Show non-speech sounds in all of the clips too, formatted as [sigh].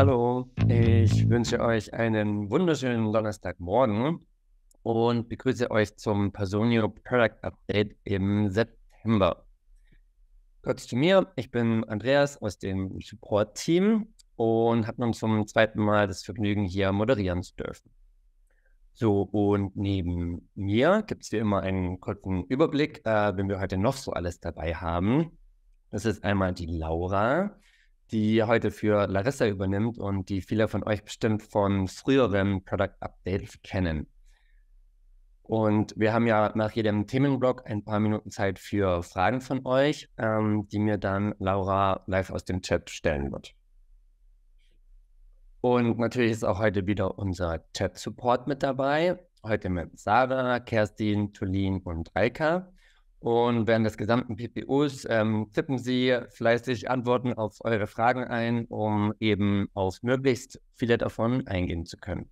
Hallo, ich wünsche euch einen wunderschönen Donnerstagmorgen und begrüße euch zum Personio Product Update im September. Kurz zu mir, ich bin Andreas aus dem Support-Team und habe nun zum zweiten Mal das Vergnügen, hier moderieren zu dürfen. So, und neben mir gibt es wie immer einen kurzen Überblick, äh, wenn wir heute noch so alles dabei haben. Das ist einmal die Laura die heute für Larissa übernimmt und die viele von euch bestimmt von früheren Product Updates kennen. Und wir haben ja nach jedem Themenblock ein paar Minuten Zeit für Fragen von euch, ähm, die mir dann Laura live aus dem Chat stellen wird. Und natürlich ist auch heute wieder unser Chat-Support mit dabei. Heute mit Sarah, Kerstin, Tulin und Reika. Und während des gesamten PPUs ähm, tippen Sie fleißig Antworten auf eure Fragen ein, um eben auf möglichst viele davon eingehen zu können.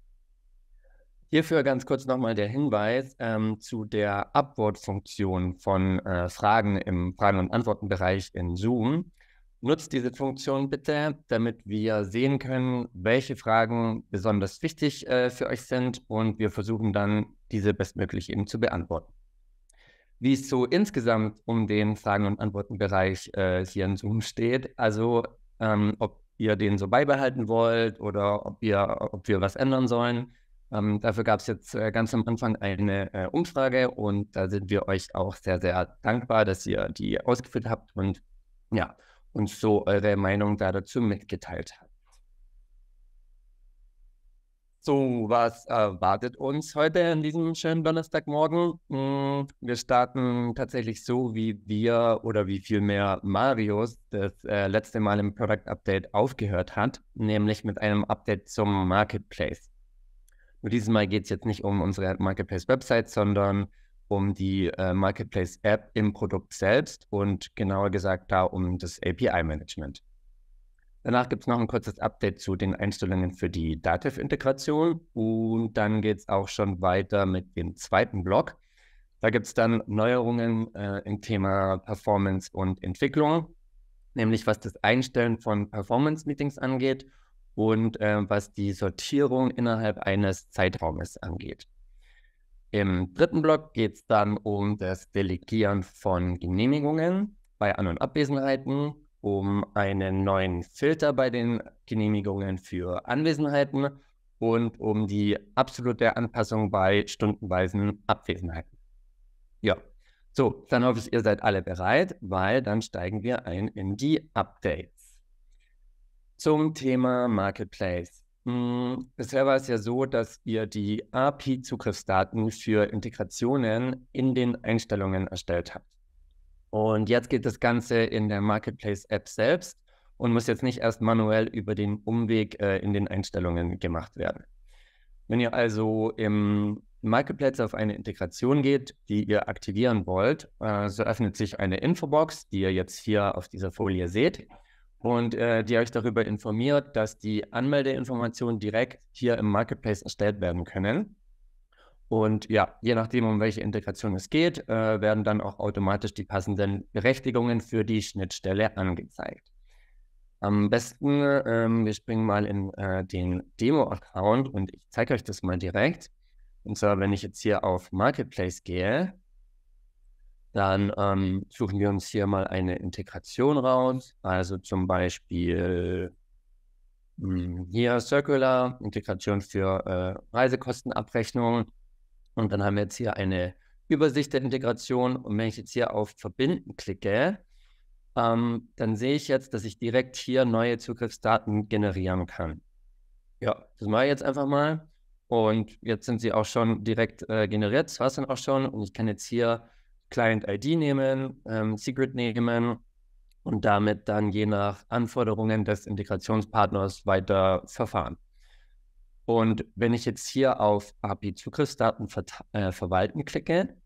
Hierfür ganz kurz nochmal der Hinweis ähm, zu der Upvote-Funktion von äh, Fragen im Fragen- und Antwortenbereich in Zoom. Nutzt diese Funktion bitte, damit wir sehen können, welche Fragen besonders wichtig äh, für euch sind und wir versuchen dann, diese bestmöglich eben zu beantworten wie es so insgesamt um den Fragen- und Antwortenbereich äh, hier in Zoom steht. Also ähm, ob ihr den so beibehalten wollt oder ob, ihr, ob wir was ändern sollen. Ähm, dafür gab es jetzt äh, ganz am Anfang eine äh, Umfrage und da sind wir euch auch sehr, sehr dankbar, dass ihr die ausgeführt habt und ja, uns so eure Meinung da dazu mitgeteilt habt. So, was erwartet uns heute an diesem schönen Donnerstagmorgen? Hm, wir starten tatsächlich so, wie wir oder wie vielmehr Marius das äh, letzte Mal im Product Update aufgehört hat, nämlich mit einem Update zum Marketplace. Nur dieses Mal geht es jetzt nicht um unsere Marketplace-Website, sondern um die äh, Marketplace-App im Produkt selbst und genauer gesagt da um das API-Management. Danach gibt es noch ein kurzes Update zu den Einstellungen für die Dativ-Integration. Und dann geht es auch schon weiter mit dem zweiten Block. Da gibt es dann Neuerungen äh, im Thema Performance und Entwicklung, nämlich was das Einstellen von Performance-Meetings angeht und äh, was die Sortierung innerhalb eines Zeitraumes angeht. Im dritten Block geht es dann um das Delegieren von Genehmigungen bei An- und Abwesenheiten um einen neuen Filter bei den Genehmigungen für Anwesenheiten und um die absolute Anpassung bei stundenweisen Abwesenheiten. Ja, so, dann hoffe ich, ihr seid alle bereit, weil dann steigen wir ein in die Updates. Zum Thema Marketplace. Hm, bisher war es ja so, dass ihr die API-Zugriffsdaten für Integrationen in den Einstellungen erstellt habt. Und jetzt geht das Ganze in der Marketplace-App selbst und muss jetzt nicht erst manuell über den Umweg äh, in den Einstellungen gemacht werden. Wenn ihr also im Marketplace auf eine Integration geht, die ihr aktivieren wollt, äh, so öffnet sich eine Infobox, die ihr jetzt hier auf dieser Folie seht und äh, die euch darüber informiert, dass die Anmeldeinformationen direkt hier im Marketplace erstellt werden können. Und ja, je nachdem, um welche Integration es geht, äh, werden dann auch automatisch die passenden Berechtigungen für die Schnittstelle angezeigt. Am besten, ähm, wir springen mal in äh, den Demo-Account und ich zeige euch das mal direkt. Und zwar, wenn ich jetzt hier auf Marketplace gehe, dann ähm, suchen wir uns hier mal eine Integration raus. Also zum Beispiel mh, hm, hier Circular, Integration für äh, Reisekostenabrechnung. Und dann haben wir jetzt hier eine Übersicht der Integration. Und wenn ich jetzt hier auf Verbinden klicke, ähm, dann sehe ich jetzt, dass ich direkt hier neue Zugriffsdaten generieren kann. Ja, das mache ich jetzt einfach mal. Und jetzt sind sie auch schon direkt äh, generiert. Das war es dann auch schon. Und ich kann jetzt hier Client-ID nehmen, ähm, Secret nehmen und damit dann je nach Anforderungen des Integrationspartners weiter verfahren. Und wenn ich jetzt hier auf API-Zugriffsdaten äh, verwalten klicke,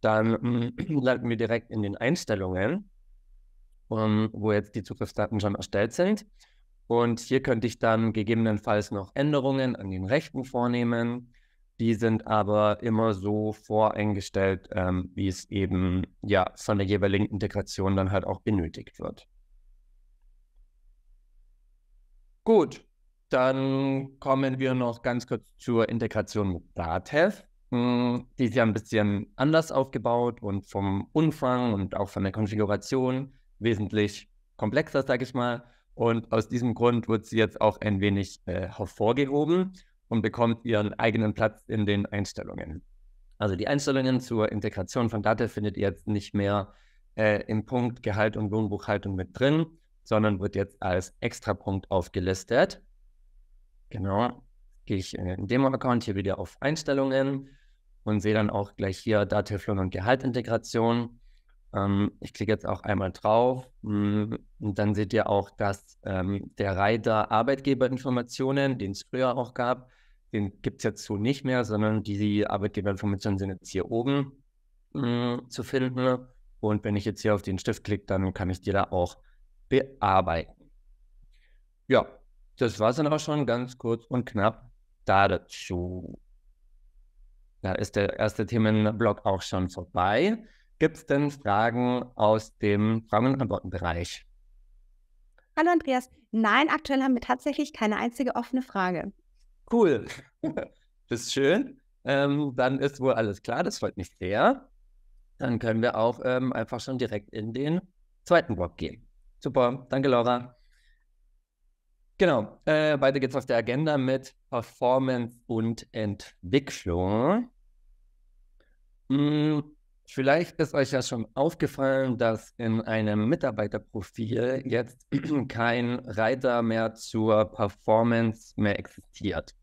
dann äh, [clears throat] landen wir direkt in den Einstellungen, um, ähm, wo jetzt die Zugriffsdaten schon erstellt sind. Und hier könnte ich dann gegebenenfalls noch Änderungen an den Rechten vornehmen. Die sind aber immer so voreingestellt, ähm, wie es eben ja von der jeweiligen Integration dann halt auch benötigt wird. Gut, dann kommen wir noch ganz kurz zur Integration mit DATEV. Hm, die ist ja ein bisschen anders aufgebaut und vom Umfang und auch von der Konfiguration wesentlich komplexer, sage ich mal. Und aus diesem Grund wird sie jetzt auch ein wenig äh, hervorgehoben und bekommt ihren eigenen Platz in den Einstellungen. Also die Einstellungen zur Integration von Datev findet ihr jetzt nicht mehr äh, im Punkt Gehalt und Lohnbuchhaltung mit drin, sondern wird jetzt als Extrapunkt aufgelistet. Genau. Gehe ich äh, in den Demo-Account hier wieder auf Einstellungen und sehe dann auch gleich hier datev und Gehaltintegration. Ähm, ich klicke jetzt auch einmal drauf mm, und dann seht ihr auch, dass ähm, der Reiter Arbeitgeberinformationen, den es früher auch gab, den gibt es jetzt so nicht mehr, sondern die Arbeitgeberinformationen sind jetzt hier oben mh, mm, zu finden. Und wenn ich jetzt hier auf den Stift klicke, dann kann ich die da auch bearbeiten. Ja, das war es dann auch schon ganz kurz und knapp dazu. Da ist der erste Themenblock auch schon vorbei. Gibt es denn Fragen aus dem Fragen- und Antwortenbereich? Hallo Andreas. Nein, aktuell haben wir tatsächlich keine einzige offene Frage. Cool. [laughs] das ist schön. Ähm, dann ist wohl alles klar. Das freut mich sehr. Dann können wir auch ähm, einfach schon direkt in den zweiten Block gehen. Super. Danke, Laura. Genau, äh, weiter geht's auf der Agenda mit Performance und Entwicklung. Hm, vielleicht ist euch ja schon aufgefallen, dass in einem Mitarbeiterprofil jetzt [clears throat] kein Reiter mehr zur Performance mehr existiert.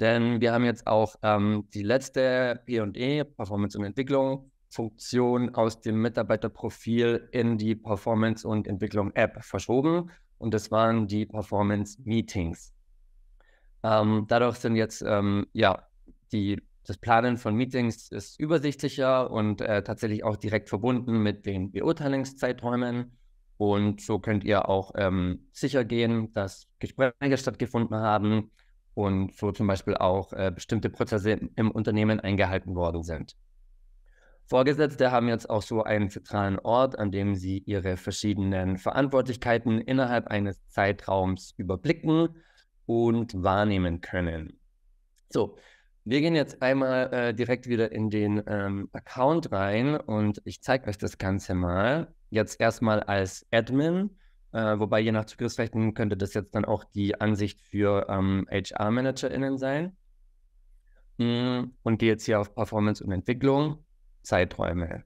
Denn wir haben jetzt auch ähm, die letzte PE, Performance und Entwicklung, Funktion aus dem Mitarbeiterprofil in die Performance und Entwicklung App verschoben und das waren die Performance Meetings. Ähm, dadurch sind jetzt ähm, ja die, das Planen von Meetings ist übersichtlicher und äh, tatsächlich auch direkt verbunden mit den Beurteilungszeiträumen. Und so könnt ihr auch ähm, sicher gehen, dass Gespräche stattgefunden haben und so zum Beispiel auch äh, bestimmte Prozesse im Unternehmen eingehalten worden sind. Vorgesetzte haben jetzt auch so einen zentralen Ort, an dem sie ihre verschiedenen Verantwortlichkeiten innerhalb eines Zeitraums überblicken und wahrnehmen können. So, wir gehen jetzt einmal äh, direkt wieder in den ähm, Account rein und ich zeige euch das Ganze mal. Jetzt erstmal als Admin, äh, wobei je nach Zugriffsrechten könnte das jetzt dann auch die Ansicht für ähm, HR-ManagerInnen sein. Mm, und gehe jetzt hier auf Performance und Entwicklung Zeiträume.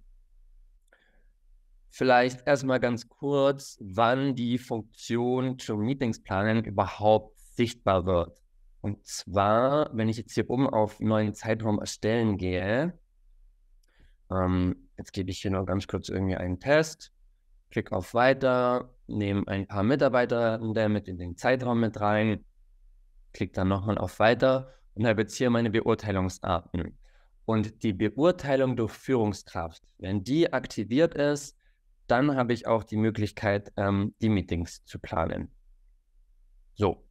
Vielleicht erstmal ganz kurz, wann die Funktion zu Meetings planen überhaupt sichtbar wird. Und zwar, wenn ich jetzt hier oben auf neuen Zeitraum erstellen gehe, ähm, jetzt gebe ich hier noch ganz kurz irgendwie einen Test, klicke auf Weiter, nehme ein paar Mitarbeiter mit in den Zeitraum mit rein, klicke dann nochmal auf Weiter und habe jetzt hier meine Beurteilungsarten. Und die Beurteilung durch Führungskraft, wenn die aktiviert ist, dann habe ich auch die Möglichkeit, ähm, die Meetings zu planen. So,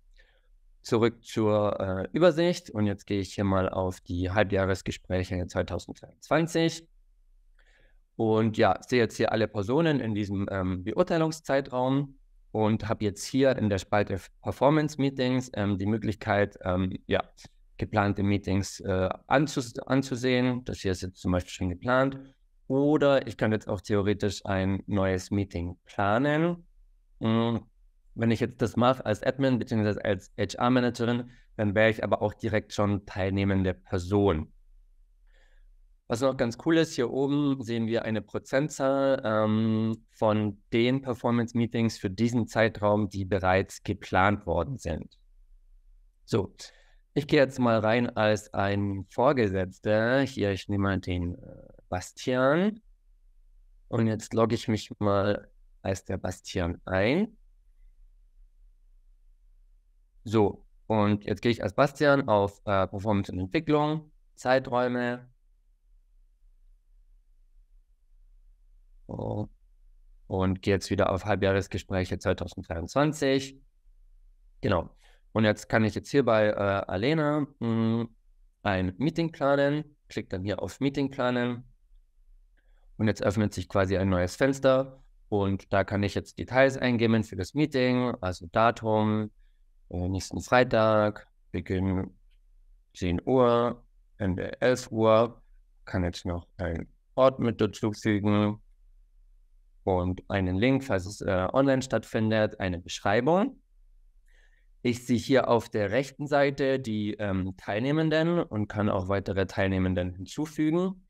zurück zur äh, Übersicht und jetzt gehe ich hier mal auf die Halbjahresgespräche 2022. Und ja, sehe jetzt hier alle Personen in diesem ähm, Beurteilungszeitraum und habe jetzt hier in der Spalte Performance Meetings ähm, die Möglichkeit, ähm, ja, geplante Meetings äh, anzus anzusehen. Das hier ist jetzt zum Beispiel schon geplant. Oder ich kann jetzt auch theoretisch ein neues Meeting planen. Hm, wenn ich jetzt das mache als Admin bzw. als HR-Managerin, dann wäre ich aber auch direkt schon teilnehmende Person. Was noch ganz cool ist, hier oben sehen wir eine Prozentzahl ähm, von den Performance-Meetings für diesen Zeitraum, die bereits geplant worden sind. So, ich gehe jetzt mal rein als ein Vorgesetzter. Hier, ich nehme mal den äh, Bastian. Und jetzt logge ich mich mal als der Bastian ein. So, und jetzt gehe ich als Bastian auf äh, Performance und Entwicklung, Zeiträume. So. Und gehe jetzt wieder auf Halbjahresgespräche 2023. Genau. Und jetzt kann ich jetzt hier bei äh, Alena mh, hm, ein Meeting planen, klicke dann hier auf Meeting planen. Und jetzt öffnet sich quasi ein neues Fenster. Und da kann ich jetzt Details eingeben für das Meeting, also Datum, äh, nächsten Freitag, Beginn 10 Uhr, Ende 11 Uhr. Kann jetzt noch einen Ort mit dazufügen und einen Link, falls es äh, online stattfindet, eine Beschreibung ich sehe hier auf der rechten Seite die ähm, Teilnehmenden und kann auch weitere Teilnehmenden hinzufügen.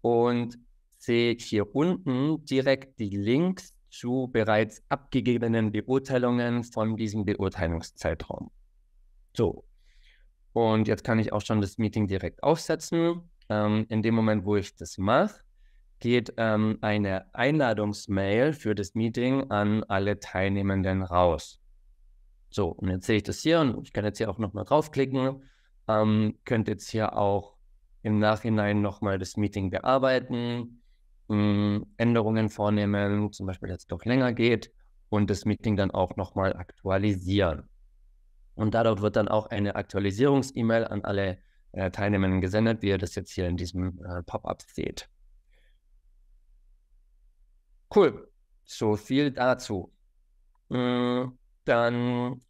Und sehe hier unten direkt die Links zu bereits abgegebenen Beurteilungen von diesem Beurteilungszeitraum. So. Und jetzt kann ich auch schon das Meeting direkt aufsetzen. Ähm, in dem Moment, wo ich das mache, geht ähm, eine Einladungsmail für das Meeting an alle Teilnehmenden raus. So, und jetzt sehe ich das hier und ich kann jetzt hier auch nochmal draufklicken, ähm, könnte jetzt hier auch im Nachhinein nochmal das Meeting bearbeiten, ähm, Änderungen vornehmen, zum Beispiel, dass es doch länger geht und das Meeting dann auch nochmal aktualisieren. Und dadurch wird dann auch eine Aktualisierungs-E-Mail an alle äh, Teilnehmenden gesendet, wie ihr das jetzt hier in diesem äh, Pop-up seht. Cool. So viel dazu. Äh, dann,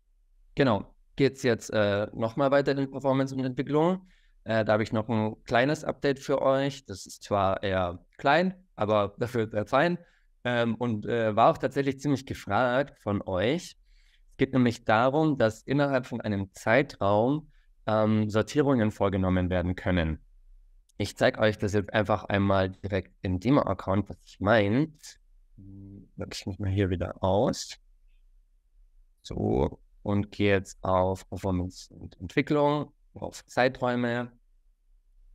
genau, geht es jetzt äh, nochmal weiter in Performance und Entwicklung. Äh, da habe ich noch ein kleines Update für euch. Das ist zwar eher klein, aber dafür sehr fein. Ähm, und äh, war auch tatsächlich ziemlich gefragt von euch. Es geht nämlich darum, dass innerhalb von einem Zeitraum ähm, Sortierungen vorgenommen werden können. Ich zeige euch das jetzt einfach einmal direkt im Demo-Account, was ich meine. Hm, Logge ich mich mal hier wieder aus. So, und gehe jetzt auf Performance und Entwicklung, auf Zeiträume,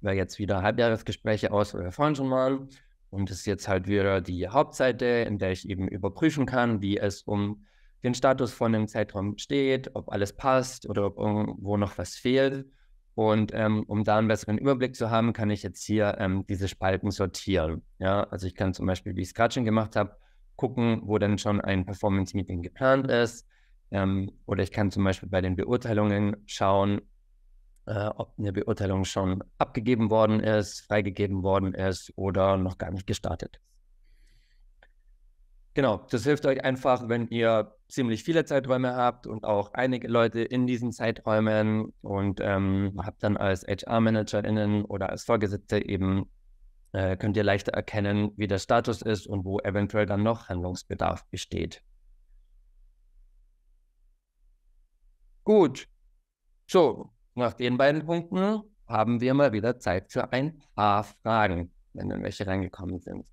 weil jetzt wieder Halbjahresgespräche aus, oder wir vorhin schon mal. Und das ist jetzt halt wieder die Hauptseite, in der ich eben überprüfen kann, wie es um den Status von dem Zeitraum steht, ob alles passt oder ob irgendwo noch was fehlt. Und ähm, um da einen besseren Überblick zu haben, kann ich jetzt hier ähm, diese Spalten sortieren. Ja, also ich kann zum Beispiel, wie ich es gerade schon gemacht habe, gucken, wo denn schon ein Performance-Meeting geplant ist. Ähm, oder ich kann zum Beispiel bei den Beurteilungen schauen, äh, ob eine Beurteilung schon abgegeben worden ist, freigegeben worden ist oder noch gar nicht gestartet Genau, das hilft euch einfach, wenn ihr ziemlich viele Zeiträume habt und auch einige Leute in diesen Zeiträumen und ähm, habt dann als HR-ManagerInnen oder als Vorgesetzte eben, äh, könnt ihr leichter erkennen, wie der Status ist und wo eventuell dann noch Handlungsbedarf besteht. Gut. So, nach den beiden Punkten haben wir mal wieder Zeit für ein paar Fragen, wenn dann welche reingekommen sind.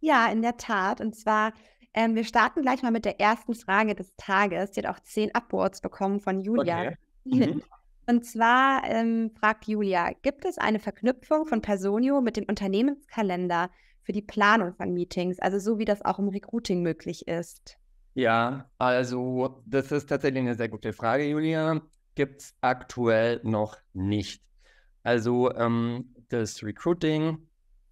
Ja, in der Tat. Und zwar, ähm, wir starten gleich mal mit der ersten Frage des Tages. Die hat auch zehn Upwards bekommen von Julia. Okay. [laughs] Mhm. Und zwar ähm, fragt Julia, gibt es eine Verknüpfung von Personio mit dem Unternehmenskalender für die Planung von Meetings, also so wie das auch im Recruiting möglich ist? Ja, also das ist tatsächlich eine sehr gute Frage, Julia. Gibt es aktuell noch nicht. Also ähm, das Recruiting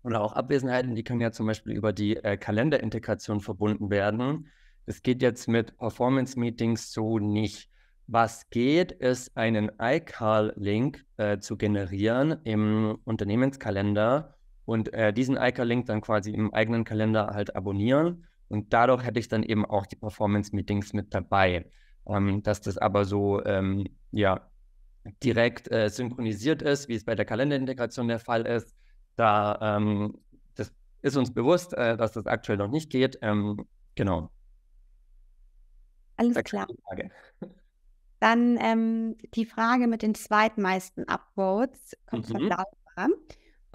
oder auch Abwesenheiten, die können ja zum Beispiel über die äh, Kalenderintegration verbunden werden. Das geht jetzt mit Performance-Meetings so nicht. Was geht, ist einen iCal-Link äh, zu generieren im Unternehmenskalender und äh, diesen iCal-Link dann quasi im eigenen Kalender halt abonnieren. Und dadurch hätte ich dann eben auch die Performance-Meetings mit dabei. Ähm, dass das aber so, ähm, ja, direkt äh, synchronisiert ist, wie es bei der Kalenderintegration der Fall ist. Da ähm, das ist uns bewusst, äh, dass das aktuell noch nicht geht. Ähm, genau. Alles klar. Frage. [laughs] Dann ähm, die Frage mit den zweitmeisten Upvotes kommt mhm. von Laura.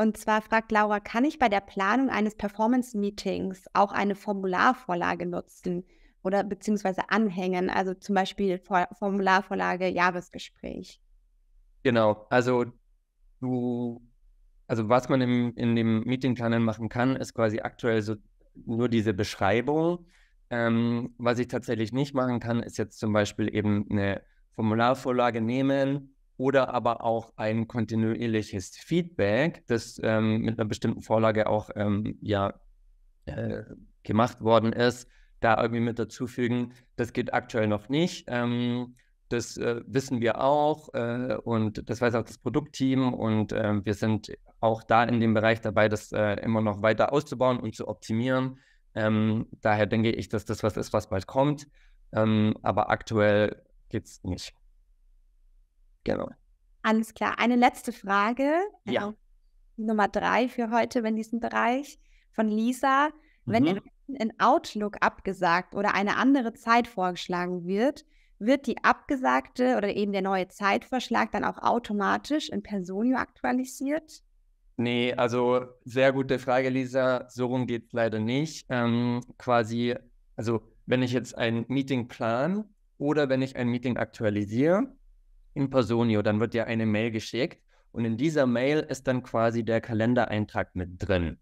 Und zwar fragt Laura, kann ich bei der Planung eines Performance-Meetings auch eine Formularvorlage nutzen oder beziehungsweise anhängen? Also zum Beispiel Formularvorlage Jahresgespräch. Genau, also du, also was man im, in dem Meetingplaner machen kann, ist quasi aktuell so nur diese Beschreibung. Ähm, was ich tatsächlich nicht machen kann, ist jetzt zum Beispiel eben eine Formularvorlage nehmen oder aber auch ein kontinuierliches Feedback, das ähm, mit einer bestimmten Vorlage auch ähm, ja, äh, gemacht worden ist, da irgendwie mit dazufügen. Das geht aktuell noch nicht. Ähm, das äh, wissen wir auch äh, und das weiß auch das Produktteam und ähm, wir sind auch da in dem Bereich dabei, das äh, immer noch weiter auszubauen und zu optimieren. Ähm, daher denke ich, dass das was ist, was bald kommt. Ähm, aber aktuell geht es nicht. Genau. Alles klar. Eine letzte Frage. Äh, ja. Also Nummer drei für heute in diesem Bereich von Lisa. Wenn mhm. in Outlook abgesagt oder eine andere Zeit vorgeschlagen wird, wird die abgesagte oder eben der neue Zeitvorschlag dann auch automatisch in Personio aktualisiert? Nee, also sehr gute Frage, Lisa. So rum geht es leider nicht. Ähm, quasi, also wenn ich jetzt ein Meeting plan oder wenn ich ein Meeting aktualisiere, in Personio. Dann wird dir eine Mail geschickt und in dieser Mail ist dann quasi der Kalendereintrag mit drin.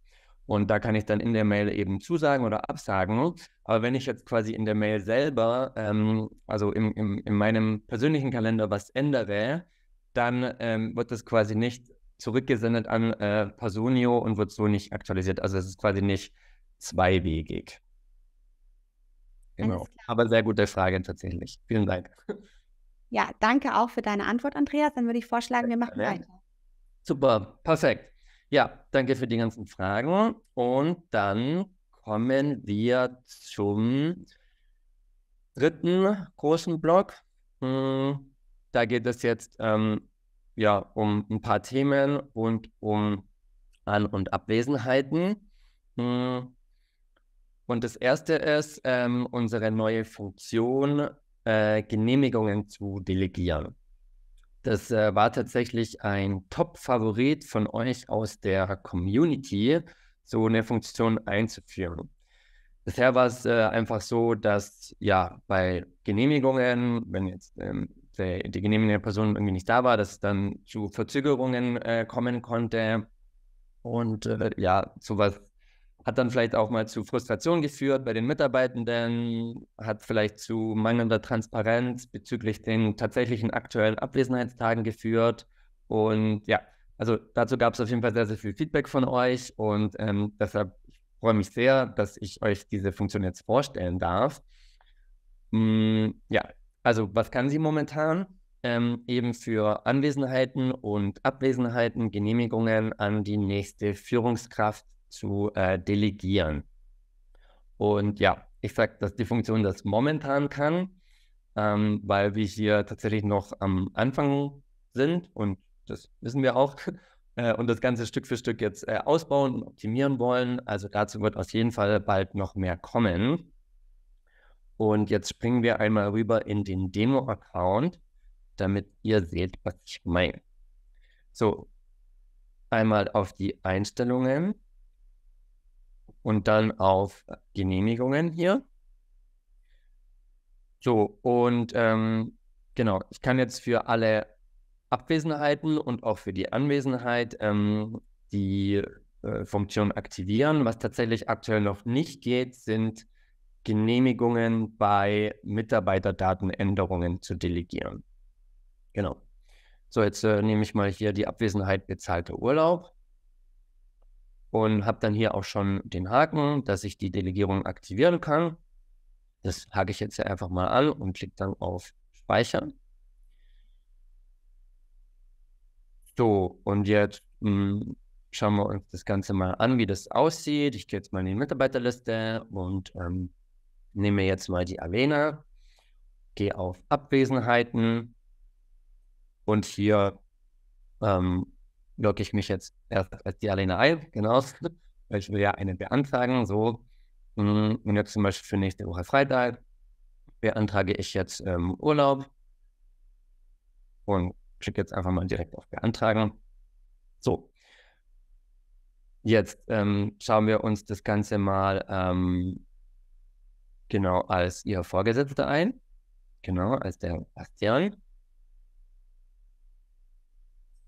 Und da kann ich dann in der Mail eben zusagen oder absagen. Aber wenn ich jetzt quasi in der Mail selber, ähm, also im, im, in meinem persönlichen Kalender was ändere, dann ähm, wird das quasi nicht zurückgesendet an äh, Personio und wird so nicht aktualisiert. Also es ist quasi nicht zweiwegig. Genau. Aber sehr gute Frage tatsächlich. Vielen Dank. [laughs] Ja, danke auch für deine Antwort, Andreas. Dann würde ich vorschlagen, wir machen weiter. Super, perfekt. Ja, danke für die ganzen Fragen. Und dann kommen wir zum dritten großen Block. Hm, da geht es jetzt ähm, ja, um ein paar Themen und um An- und Abwesenheiten. Hm, und das erste ist ähm, unsere neue Funktion äh, Genehmigungen zu delegieren. Das äh, war tatsächlich ein Top-Favorit von euch aus der Community, so eine Funktion einzuführen. Bisher war es äh, einfach so, dass ja bei Genehmigungen, wenn jetzt ähm, die, die genehmigende Person irgendwie nicht da war, dass es dann zu Verzögerungen äh, kommen konnte. Und äh, ja, sowas hat dann vielleicht auch mal zu Frustration geführt bei den Mitarbeitenden, hat vielleicht zu mangelnder Transparenz bezüglich den tatsächlichen aktuellen Abwesenheitstagen geführt. Und ja, also dazu gab es auf jeden Fall sehr, sehr viel Feedback von euch und ähm, deshalb freue ich mich sehr, dass ich euch diese Funktion jetzt vorstellen darf. Mm, ja, also was kann sie momentan? Ähm, eben für Anwesenheiten und Abwesenheiten Genehmigungen an die nächste Führungskraft zu äh, delegieren. Und ja, ich sage, dass die Funktion das momentan kann, ähm, weil wir hier tatsächlich noch am Anfang sind und das wissen wir auch [laughs] äh, und das Ganze Stück für Stück jetzt äh, ausbauen und optimieren wollen. Also dazu wird auf jeden Fall bald noch mehr kommen. Und jetzt springen wir einmal rüber in den Demo-Account, damit ihr seht, was ich meine. So, einmal auf die Einstellungen und dann auf Genehmigungen hier. So, und ähm, genau, ich kann jetzt für alle Abwesenheiten und auch für die Anwesenheit ähm, die äh, Funktion aktivieren. Was tatsächlich aktuell noch nicht geht, sind Genehmigungen bei Mitarbeiterdatenänderungen zu delegieren. Genau. So, jetzt äh, nehme ich mal hier die Abwesenheit bezahlter Urlaub und habe dann hier auch schon den Haken, dass ich die Delegierung aktivieren kann. Das hake ich jetzt hier einfach mal an und klicke dann auf Speichern. So, und jetzt mh, hm, schauen wir uns das Ganze mal an, wie das aussieht. Ich gehe jetzt mal in die Mitarbeiterliste und ähm, nehme jetzt mal die Arena, gehe auf Abwesenheiten und hier ähm, logge ich mich jetzt erst als die Alena ein, genau. Weil ich will ja eine beantragen, so. Mhm, und jetzt zum Beispiel für nächste Woche Freitag beantrage ich jetzt ähm, Urlaub und schicke jetzt einfach mal direkt auf Beantragen. So. Jetzt ähm, schauen wir uns das Ganze mal ähm, genau als Ihr Vorgesetzter ein. Genau, als der Bastian.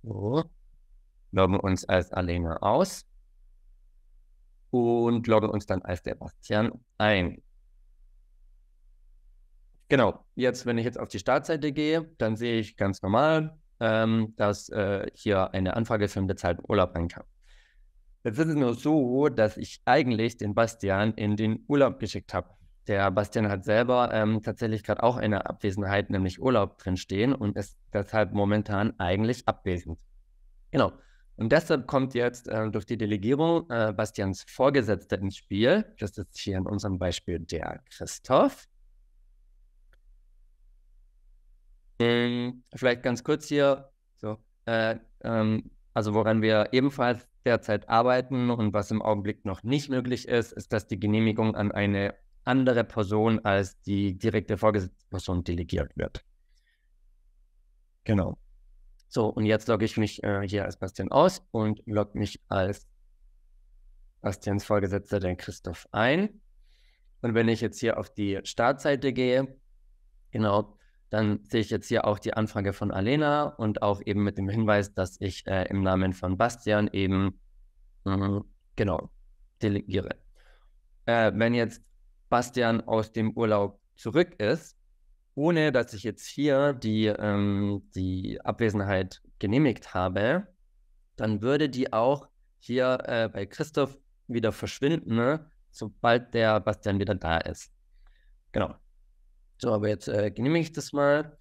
So loggen uns als Alena aus und loggen uns dann als Sebastian ein. Genau, jetzt, wenn ich jetzt auf die Startseite gehe, dann sehe ich ganz normal, ähm, dass äh, hier eine Anfrage für einen bezahlten Urlaub ankam. Jetzt ist es nur so, dass ich eigentlich den Bastian in den Urlaub geschickt habe. Der Bastian hat selber ähm, tatsächlich gerade auch eine Abwesenheit, nämlich Urlaub drinstehen und ist deshalb momentan eigentlich abwesend. Genau. Und deshalb kommt jetzt äh, durch die Delegierung äh, Bastians Vorgesetzter ins Spiel. Das ist hier in unserem Beispiel der Christoph. Ähm, vielleicht ganz kurz hier, so, äh, ähm, also woran wir ebenfalls derzeit arbeiten und was im Augenblick noch nicht möglich ist, ist, dass die Genehmigung an eine andere Person als die direkte Vorgesetzte Person delegiert wird. Genau. So, und jetzt logge ich mich äh, hier als Bastian aus und logge mich als Bastians Vorgesetzter, den Christoph, ein. Und wenn ich jetzt hier auf die Startseite gehe, genau, dann sehe ich jetzt hier auch die Anfrage von Alena und auch eben mit dem Hinweis, dass ich äh, im Namen von Bastian eben, mh, genau, delegiere. Äh, wenn jetzt Bastian aus dem Urlaub zurück ist, ohne dass ich jetzt hier die, ähm, die Abwesenheit genehmigt habe, dann würde die auch hier äh, bei Christoph wieder verschwinden, ne? sobald der Bastian wieder da ist. Genau. So, aber jetzt äh, genehmige ich das mal.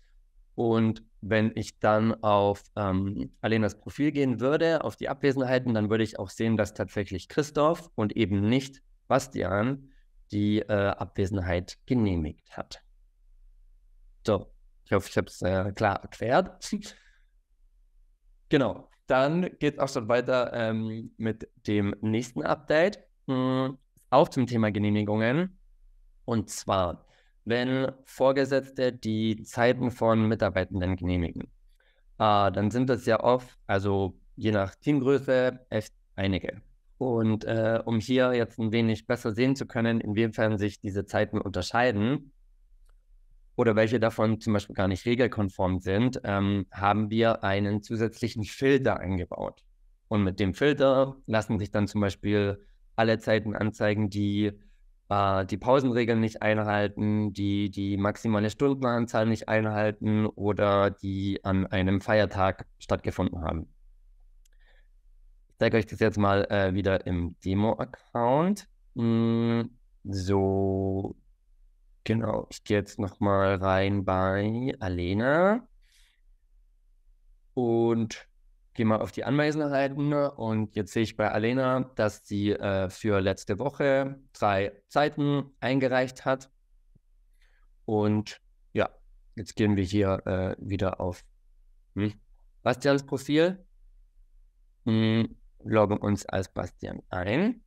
Und wenn ich dann auf ähm, Alenas Profil gehen würde, auf die Abwesenheiten, dann würde ich auch sehen, dass tatsächlich Christoph und eben nicht Bastian die äh, Abwesenheit genehmigt hat. So, ich hoffe, ich habe es äh, klar erklärt. [laughs] genau, dann geht es auch schon weiter ähm, mit dem nächsten Update, mhm. auch zum Thema Genehmigungen. Und zwar, wenn Vorgesetzte die Zeiten von Mitarbeitenden genehmigen, äh, dann sind das ja oft, also je nach Teamgröße, echt einige. Und äh, um hier jetzt ein wenig besser sehen zu können, inwiefern sich diese Zeiten unterscheiden, oder welche davon zum Beispiel gar nicht regelkonform sind, ähm, haben wir einen zusätzlichen Filter eingebaut. Und mit dem Filter lassen sich dann zum Beispiel alle Zeiten anzeigen, die äh, die Pausenregeln nicht einhalten, die die maximale Stundenanzahl nicht einhalten oder die an einem Feiertag stattgefunden haben. Ich zeige euch das jetzt mal äh, wieder im Demo-Account. Mm, so, Genau, ich gehe jetzt nochmal rein bei Alena und gehe mal auf die Anwesenheiten. Und jetzt sehe ich bei Alena, dass sie äh, für letzte Woche drei Zeiten eingereicht hat. Und ja, jetzt gehen wir hier äh, wieder auf hm? Bastians Profil. Hm, loggen uns als Bastian ein.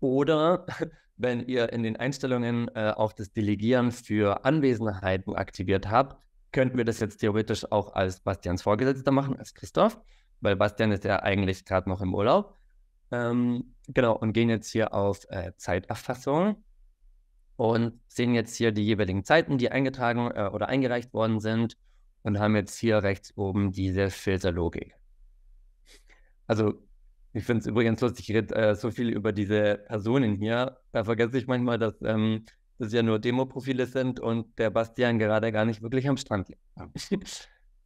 Oder [laughs] wenn ihr in den Einstellungen äh, auch das Delegieren für Anwesenheiten aktiviert habt, könnten wir das jetzt theoretisch auch als Bastians Vorgesetzter machen, als Christoph, weil Bastian ist ja eigentlich gerade noch im Urlaub. Ähm, genau, und gehen jetzt hier auf äh, Zeiterfassung und sehen jetzt hier die jeweiligen Zeiten, die eingetragen äh, oder eingereicht worden sind und haben jetzt hier rechts oben diese Filterlogik. Also ich finde es übrigens lustig, ich rede äh, so viel über diese Personen hier. Da vergesse ich manchmal, dass ähm, das ja nur Demo-Profile sind und der Bastian gerade gar nicht wirklich am Strand liegt. Ah.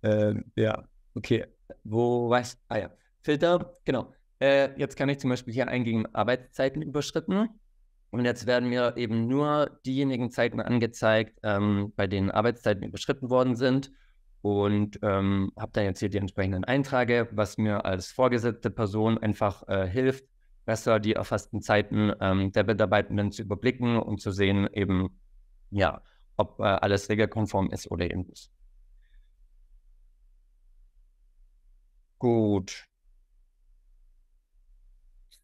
ähm, ja, okay. Wo war weiß. Ah ja. Filter, genau. Äh, jetzt kann ich zum Beispiel hier eingehen, Arbeitszeiten überschritten. Und jetzt werden mir eben nur diejenigen Zeiten angezeigt, ähm, bei denen Arbeitszeiten überschritten worden sind und ähm, habe dann jetzt hier die entsprechenden Einträge, was mir als vorgesetzte Person einfach äh, hilft, besser die erfassten Zeiten ähm, der Mitarbeitenden zu überblicken und zu sehen, eben, ja, ob äh, alles regelkonform ist oder eben nicht. Gut.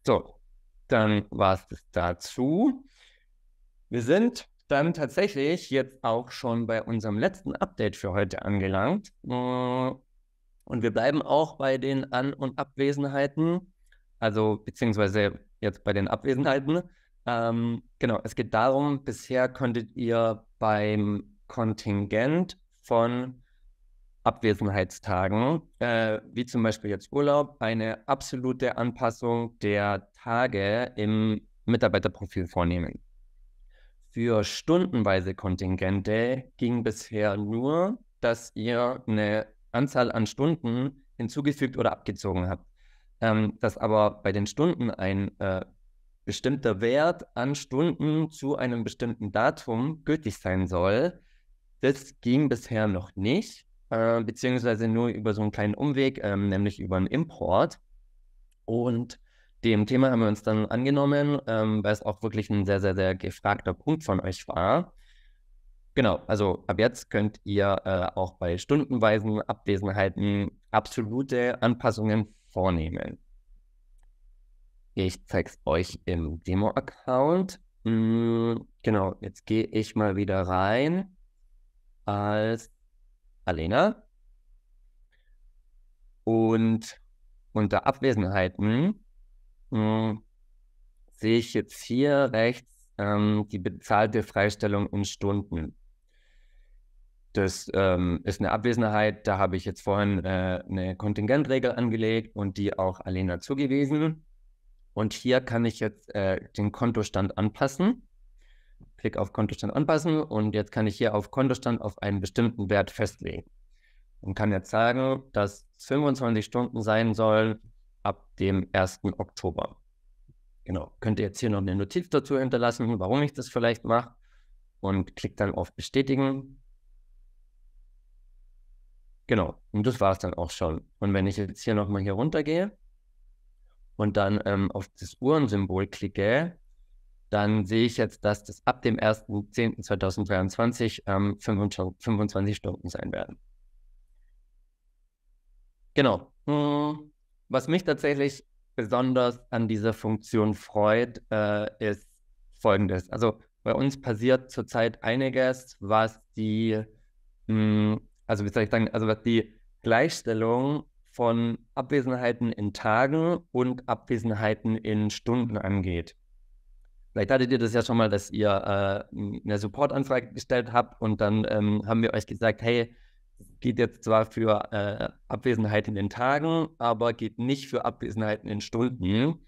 So, dann war es dazu. Wir sind dann tatsächlich jetzt auch schon bei unserem letzten Update für heute angelangt. Äh, und wir bleiben auch bei den An- und Abwesenheiten, also beziehungsweise jetzt bei den Abwesenheiten. Ähm, genau, es geht darum, bisher konntet ihr beim Kontingent von Abwesenheitstagen, äh, wie zum Beispiel jetzt Urlaub, eine absolute Anpassung der Tage im Mitarbeiterprofil vornehmen. Für stundenweise Kontingente ging bisher nur, dass ihr eine Anzahl an Stunden hinzugefügt oder abgezogen habt. Ähm, dass aber bei den Stunden ein äh, bestimmter Wert an Stunden zu einem bestimmten Datum gültig sein soll, das ging bisher noch nicht, äh, beziehungsweise nur über so einen kleinen Umweg, ähm, nämlich über einen Import. Und dem Thema haben wir uns dann angenommen, ähm, weil es auch wirklich ein sehr, sehr, sehr gefragter Punkt von euch war. Genau, also ab jetzt könnt ihr äh, auch bei stundenweisen Abwesenheiten absolute Anpassungen vornehmen. Ich zeige es euch im Demo-Account. Hm, genau, jetzt gehe ich mal wieder rein als Alena. Und unter Abwesenheiten hm, sehe ich jetzt hier rechts ähm, die bezahlte Freistellung in Stunden. Das ähm, ist eine Abwesenheit, da habe ich jetzt vorhin äh, eine Kontingentregel angelegt und die auch Alena zugewiesen. Und hier kann ich jetzt äh, den Kontostand anpassen. Klick auf Kontostand anpassen und jetzt kann ich hier auf Kontostand auf einen bestimmten Wert festlegen und kann jetzt sagen, dass 25 Stunden sein sollen, ab dem 1. Oktober. Genau, könnt ihr jetzt hier noch eine Notiz dazu hinterlassen, warum ich das vielleicht mache und klickt dann auf Bestätigen. Genau, und das war es dann auch schon. Und wenn ich jetzt hier nochmal hier runtergehe und dann ähm, auf das Uhrensymbol klicke, dann sehe ich jetzt, dass das ab dem 1.10.2023 ähm, 25, 25 Stunden sein werden. Genau. Hm. Was mich tatsächlich besonders an dieser Funktion freut, äh, ist Folgendes. Also bei uns passiert zurzeit einiges, was die, mh, hm, also wie soll ich sagen, also was die Gleichstellung von Abwesenheiten in Tagen und Abwesenheiten in Stunden angeht. Vielleicht hattet ihr das ja schon mal, dass ihr äh, eine Supportanfrage gestellt habt und dann ähm, haben wir euch gesagt, hey, geht jetzt zwar für äh, Abwesenheit in den Tagen, aber geht nicht für Abwesenheiten in Stunden.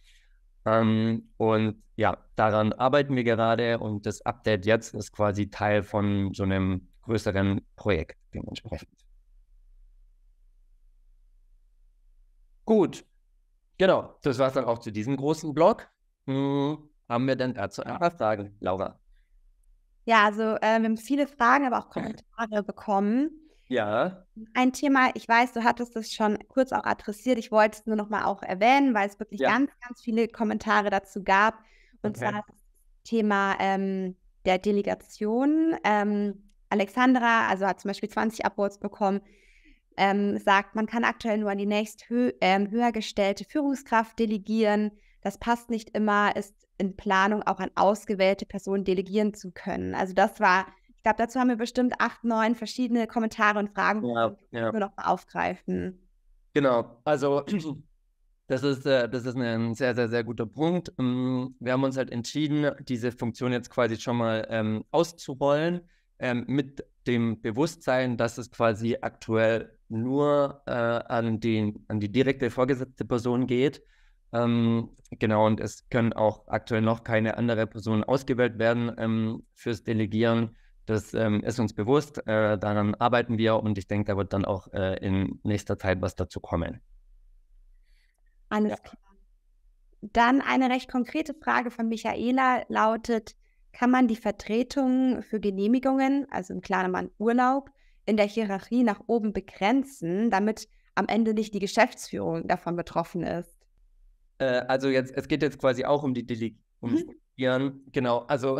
Ähm, und ja, daran arbeiten wir gerade und das Update jetzt ist quasi Teil von so einem größeren Projekt dementsprechend. Gut, genau, das war es dann auch zu diesem großen Blog. Hm, haben wir dann dazu ein paar Fragen, Laura? Ja, also äh, wir haben viele Fragen, aber auch [clears throat] Kommentare bekommen. Ja. Ein Thema, ich weiß, du hattest es schon kurz auch adressiert. Ich wollte es nur nochmal auch erwähnen, weil es wirklich ja. ganz, ganz viele Kommentare dazu gab. Und okay. zwar das Thema ähm, der Delegation. Ähm, Alexandra, also hat zum Beispiel 20 Upvotes bekommen, ähm, sagt, man kann aktuell nur an die nächst hö ähm, höher gestellte Führungskraft delegieren. Das passt nicht immer, ist in Planung auch an ausgewählte Personen delegieren zu können. Also das war ich glaube, dazu haben wir bestimmt acht, neun verschiedene Kommentare und Fragen, die ja. wir mal aufgreifen. Genau, also das ist, äh, das ist ein sehr, sehr, sehr guter Punkt. Ähm, wir haben uns halt entschieden, diese Funktion jetzt quasi schon mal ähm, auszurollen, ähm, mit dem Bewusstsein, dass es quasi aktuell nur äh, an, den, an die direkte vorgesetzte Person geht. Ähm, genau, und es können auch aktuell noch keine andere Personen ausgewählt werden ähm, fürs Delegieren. Das ähm, ist uns bewusst, äh, daran arbeiten wir und ich denke, da wird dann auch äh, in nächster Zeit was dazu kommen. Alles ja. klar. Dann eine recht konkrete Frage von Michaela lautet, kann man die Vertretung für Genehmigungen, also im Klammern Urlaub, in der Hierarchie nach oben begrenzen, damit am Ende nicht die Geschäftsführung davon betroffen ist? Äh, also jetzt, es geht jetzt quasi auch um die Delegierung. Um mhm. Genau, also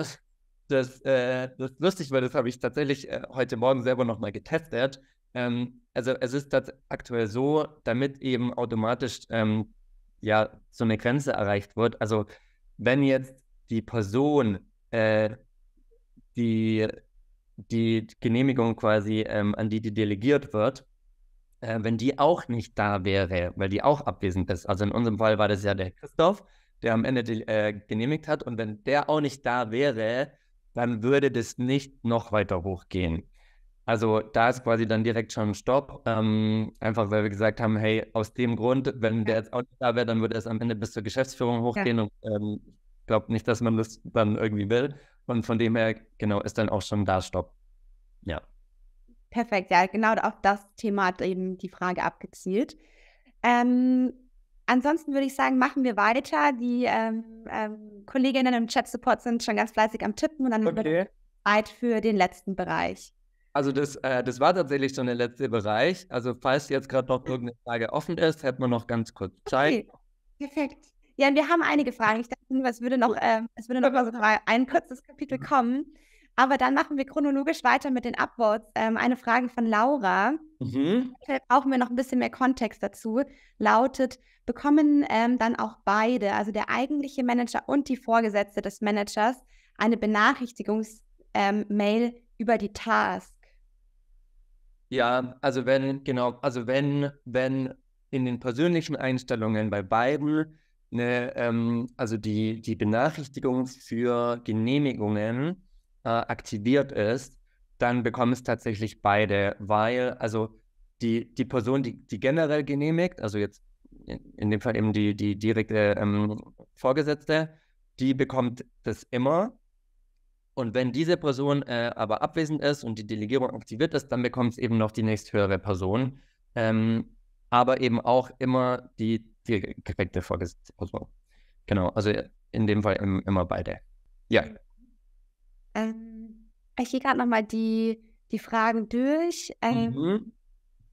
das, äh, das ist lustig, weil das habe ich tatsächlich äh, heute Morgen selber nochmal getestet. Ähm, also es ist aktuell so, damit eben automatisch ähm, ja so eine Grenze erreicht wird. Also wenn jetzt die Person äh, die die Genehmigung quasi ähm, an die die delegiert wird, äh, wenn die auch nicht da wäre, weil die auch abwesend ist. Also in unserem Fall war das ja der Christoph, der am Ende die, äh, genehmigt hat und wenn der auch nicht da wäre, dann würde das nicht noch weiter hochgehen. Also da ist quasi dann direkt schon ein Stopp, ähm, einfach weil wir gesagt haben, hey, aus dem Grund, wenn der jetzt auch nicht da wäre, dann würde es am Ende bis zur Geschäftsführung hochgehen ja. und ähm, glaube nicht, dass man das dann irgendwie will. Und von dem her, genau, ist dann auch schon da Stopp. Ja. Perfekt, ja, genau auf das Thema hat eben die Frage abgezielt. Ähm, Ansonsten würde ich sagen, machen wir weiter. Die ähm, ähm, Kolleginnen im Chat-Support sind schon ganz fleißig am Tippen und dann okay. wird Zeit für den letzten Bereich. Also das, äh, das war tatsächlich schon der letzte Bereich. Also falls jetzt gerade noch irgendeine Frage offen ist, hätten wir noch ganz kurz Zeit. Okay. Perfekt. Ja, wir haben einige Fragen. Ich dachte, es würde noch, äh, es würde noch mal so ein kurzes Kapitel mhm. kommen. Aber dann machen wir chronologisch weiter mit den Upvotes. Ähm, eine Frage von Laura. Mhm. Brauchen wir noch ein bisschen mehr Kontext dazu? Lautet, bekommen ähm, dann auch beide, also der eigentliche Manager und die Vorgesetzte des Managers, eine Benachrichtigungsmail ähm, über die Task? Ja, also wenn, genau, also wenn, wenn in den persönlichen Einstellungen bei beiden eine, ähm, also die, die Benachrichtigung für Genehmigungen äh, aktiviert ist, dann bekommen es tatsächlich beide, weil also die, die Person, die, die generell genehmigt, also jetzt in, dem Fall eben die, die direkte ähm, Vorgesetzte, die bekommt das immer. Und wenn diese Person äh, aber abwesend ist und die Delegierung aktiviert ist, dann bekommt es eben noch die nächsthöhere Person. Ähm, aber eben auch immer die direkte Vorgesetzte Person. Genau, also in dem Fall im, immer beide. Ja, ähm, ich gehe gerade nochmal die, die Fragen durch. Ähm, mhm.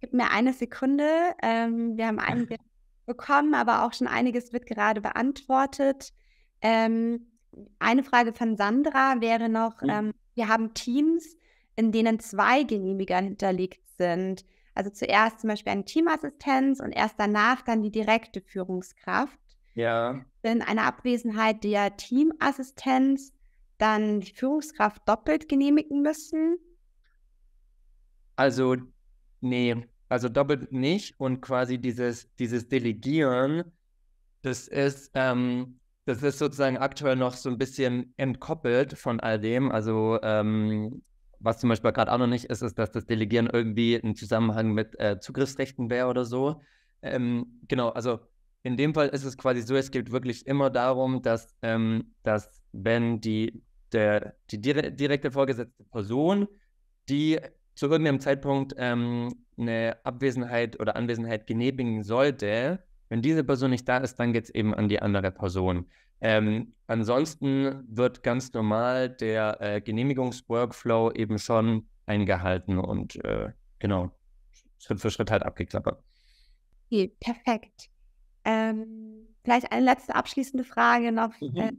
Gib mir eine Sekunde. Ähm, wir haben einige [laughs] bekommen, aber auch schon einiges wird gerade beantwortet. Ähm, eine Frage von Sandra wäre noch, mhm. Ähm, wir haben Teams, in denen zwei Genehmiger hinterlegt sind. Also zuerst zum Beispiel eine Teamassistenz und erst danach dann die direkte Führungskraft. Ja. In einer Abwesenheit der Teamassistenz dann die Führungskraft doppelt genehmigen müssen? Also, nee, also doppelt nicht und quasi dieses, dieses Delegieren, das ist, ähm, das ist sozusagen aktuell noch so ein bisschen entkoppelt von all dem. Also ähm, was zum Beispiel gerade auch noch nicht ist, ist, dass das Delegieren irgendwie im Zusammenhang mit äh, Zugriffsrechten wäre oder so. Ähm, genau, also in dem Fall ist es quasi so, es geht wirklich immer darum, dass, ähm, dass wenn die der, die direkte vorgesetzte Person, die zu irgendeinem Zeitpunkt ähm, eine Abwesenheit oder Anwesenheit genehmigen sollte, wenn diese Person nicht da ist, dann geht es eben an die andere Person. Ähm, ansonsten wird ganz normal der äh, Genehmigungsworkflow eben schon eingehalten und äh, genau, Schritt für Schritt halt abgeklappert. Okay, perfekt. Ähm, vielleicht eine letzte abschließende Frage noch. Mhm. Äh,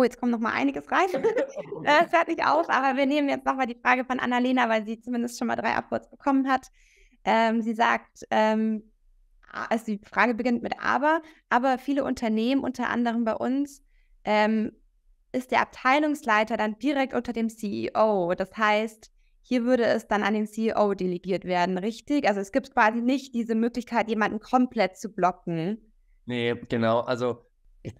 Oh, jetzt kommt noch mal einiges rein. [laughs] [laughs] Äh, es hört nicht auf, aber wir nehmen jetzt noch mal die Frage von Annalena, weil sie zumindest schon mal drei Upvotes bekommen hat. Ähm, sie sagt, ähm, also die Frage beginnt mit aber, aber viele Unternehmen, unter anderem bei uns, ähm, ist der Abteilungsleiter dann direkt unter dem CEO. Das heißt, hier würde es dann an den CEO delegiert werden, richtig? Also es gibt quasi nicht diese Möglichkeit, jemanden komplett zu blocken. Nee, genau. Also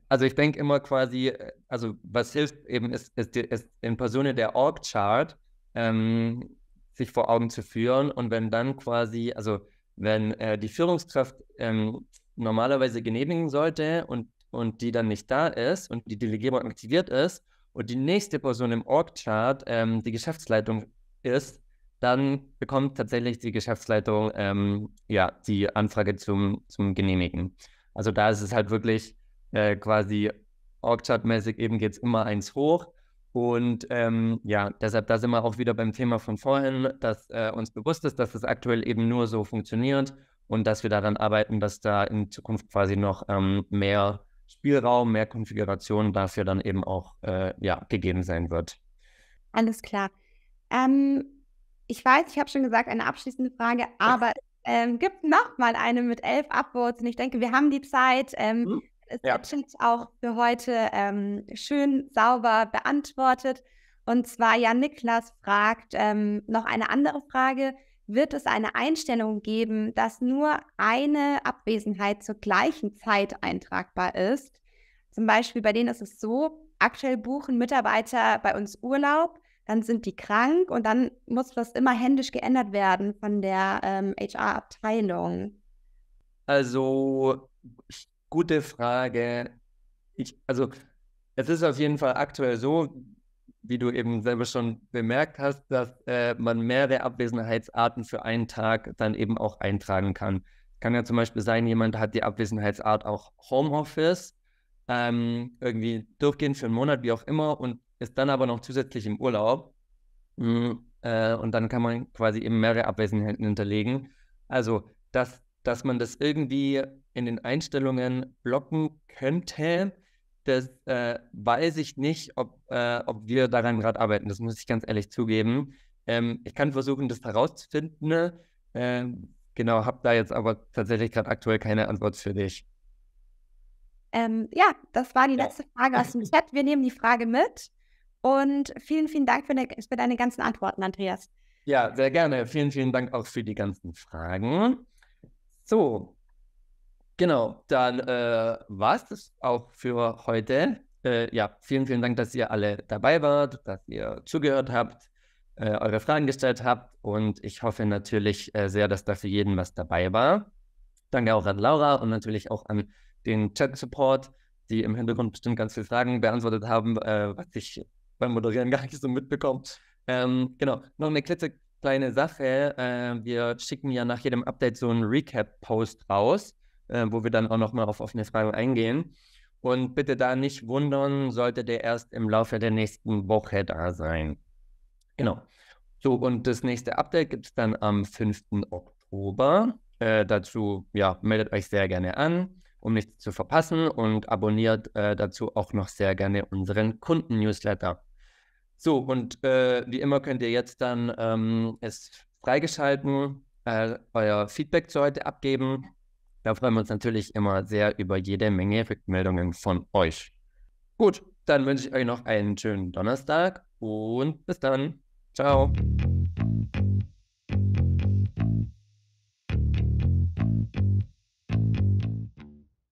also ich denke immer quasi, äh, also was hilft eben, ist, ist, ist in Personen der Org-Chart ähm, sich vor Augen zu führen und wenn dann quasi, also wenn äh, die Führungskraft ähm, normalerweise genehmigen sollte und, und die dann nicht da ist und die Delegierung aktiviert ist und die nächste Person im Org-Chart ähm, die Geschäftsleitung ist, dann bekommt tatsächlich die Geschäftsleitung ähm, ja die Anfrage zum, zum Genehmigen. Also da ist es halt wirklich äh, quasi org mäßig eben geht es immer eins hoch. Und ähm, ja, deshalb, da sind wir auch wieder beim Thema von vorhin, dass äh, uns bewusst ist, dass es das aktuell eben nur so funktioniert und dass wir daran arbeiten, dass da in Zukunft quasi noch ähm, mehr Spielraum, mehr Konfiguration dafür dann eben auch äh, ja, gegeben sein wird. Alles klar. Ähm, ich weiß, ich habe schon gesagt, eine abschließende Frage, aber es ähm, gibt noch mal eine mit elf Upvotes und ich denke, wir haben die Zeit. Ähm, hm? ist ja. Chats auch für heute ähm, schön sauber beantwortet. Und zwar Jan Niklas fragt ähm, noch eine andere Frage. Wird es eine Einstellung geben, dass nur eine Abwesenheit zur gleichen Zeit eintragbar ist? Zum Beispiel bei denen ist es so, aktuell buchen Mitarbeiter bei uns Urlaub, dann sind die krank und dann muss das immer händisch geändert werden von der ähm, HR-Abteilung. Also Gute Frage. Ich, also, es ist auf jeden Fall aktuell so, wie du eben selber schon bemerkt hast, dass äh, man mehrere Abwesenheitsarten für einen Tag dann eben auch eintragen kann. Kann ja zum Beispiel sein, jemand hat die Abwesenheitsart auch Homeoffice, ähm, irgendwie durchgehend für einen Monat, wie auch immer, und ist dann aber noch zusätzlich im Urlaub. Mhm. Äh, und dann kann man quasi eben mehrere Abwesenheiten hinterlegen. Also das dass man das irgendwie in den Einstellungen blocken könnte. Das äh, weiß ich nicht, ob, äh, ob wir daran gerade arbeiten. Das muss ich ganz ehrlich zugeben. Ähm, ich kann versuchen, das herauszufinden. Ähm, genau, habe da jetzt aber tatsächlich gerade aktuell keine Antwort für dich. Ähm, ja, das war die ja. letzte Frage aus dem Chat. Wir nehmen die Frage mit. Und vielen, vielen Dank für, de ne, für deine ganzen Antworten, Andreas. Ja, sehr gerne. Vielen, vielen Dank auch für die ganzen Fragen. So, genau, dann äh, war es das auch für heute. Äh, ja, vielen, vielen Dank, dass ihr alle dabei wart, dass ihr zugehört habt, äh, eure Fragen gestellt habt und ich hoffe natürlich äh, sehr, dass da für jeden was dabei war. Danke auch an Laura und natürlich auch an den Chat-Support, die im Hintergrund bestimmt ganz viele Fragen beantwortet haben, äh, was ich beim Moderieren gar nicht so mitbekomme. Ähm, genau, noch eine klitzekleine kleine Sache. Äh, wir schicken ja nach jedem Update so einen Recap-Post raus, äh, wo wir dann auch nochmal auf offene Fragen eingehen. Und bitte da nicht wundern, sollte der erst im Laufe der nächsten Woche da sein. Genau. So, und das nächste Update gibt es dann am 5. Oktober. Äh, dazu, ja, meldet euch sehr gerne an, um nichts zu verpassen und abonniert äh, dazu auch noch sehr gerne unseren Kunden-Newsletter. So, und äh, wie immer könnt ihr jetzt dann ähm, es freigeschalten, äh, euer Feedback zu heute abgeben. Da freuen wir uns natürlich immer sehr über jede Menge Rückmeldungen von euch. Gut, dann wünsche ich euch noch einen schönen Donnerstag und bis dann. Ciao.